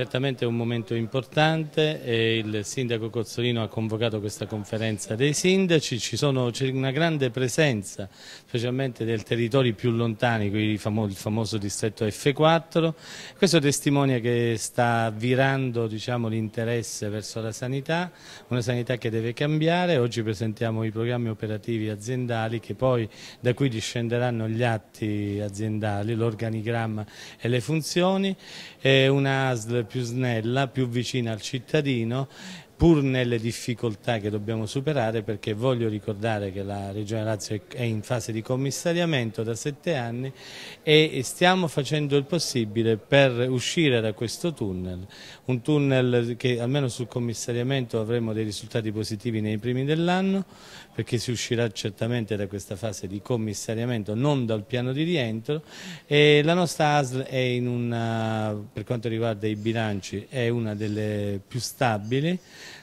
Certamente è un momento importante e il sindaco Cozzolino ha convocato questa conferenza dei sindaci, c'è una grande presenza specialmente dei territori più lontani, il famoso, distretto F4, questo testimonia che sta virando diciamo, l'interesse verso la sanità, una sanità che deve cambiare, oggi presentiamo i programmi operativi aziendali che poi da cui discenderanno gli atti aziendali, l'organigramma e le funzioni, è una più snella, più vicina al cittadino pur nelle difficoltà che dobbiamo superare perché voglio ricordare che la Regione Lazio è in fase di commissariamento da sette anni e stiamo facendo il possibile per uscire da questo tunnel, un tunnel che almeno sul commissariamento avremo dei risultati positivi nei primi dell'anno perché si uscirà certamente da questa fase di commissariamento non dal piano di rientro e la nostra ASL è in una, per quanto riguarda i bilanci è una delle più stabili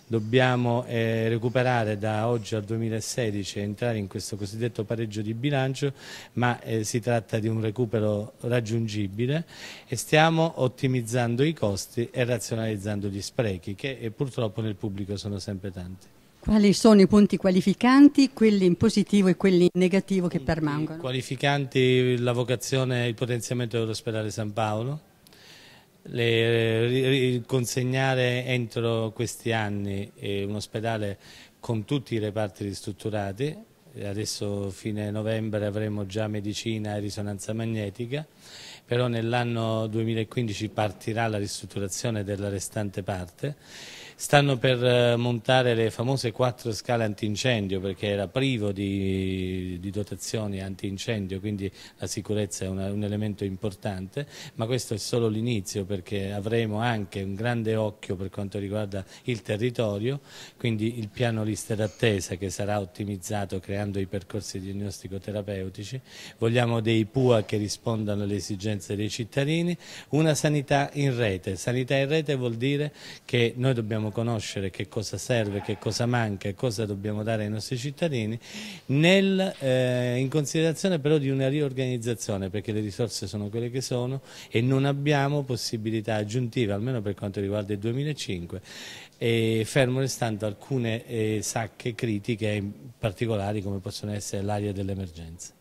dobbiamo eh, recuperare da oggi al 2016 e entrare in questo cosiddetto pareggio di bilancio, ma eh, si tratta di un recupero raggiungibile e stiamo ottimizzando i costi e razionalizzando gli sprechi che eh, purtroppo nel pubblico sono sempre tanti. Quali sono i punti qualificanti, quelli in positivo e quelli in negativo che permangono? Qualificanti la vocazione e il potenziamento dell'ospedale San Paolo, le, consegnare entro questi anni eh, un ospedale con tutti i reparti ristrutturati, adesso fine novembre avremo già medicina e risonanza magnetica però nell'anno 2015 partirà la ristrutturazione della restante parte. Stanno per eh, montare le famose quattro scale antincendio perché era privo di, di dotazioni antincendio, quindi la sicurezza è una, un elemento importante, ma questo è solo l'inizio perché avremo anche un grande occhio per quanto riguarda il territorio, quindi il piano lista d'attesa che sarà ottimizzato creando i percorsi diagnostico-terapeutici. Vogliamo dei PUA che rispondano alle esigenze esigenze dei cittadini, una sanità in rete. Sanità in rete vuol dire che noi dobbiamo conoscere che cosa serve, che cosa manca, e cosa dobbiamo dare ai nostri cittadini, nel, eh, in considerazione però di una riorganizzazione, perché le risorse sono quelle che sono e non abbiamo possibilità aggiuntive, almeno per quanto riguarda il 2005, e fermo restando alcune eh, sacche critiche particolari come possono essere l'area dell'emergenza.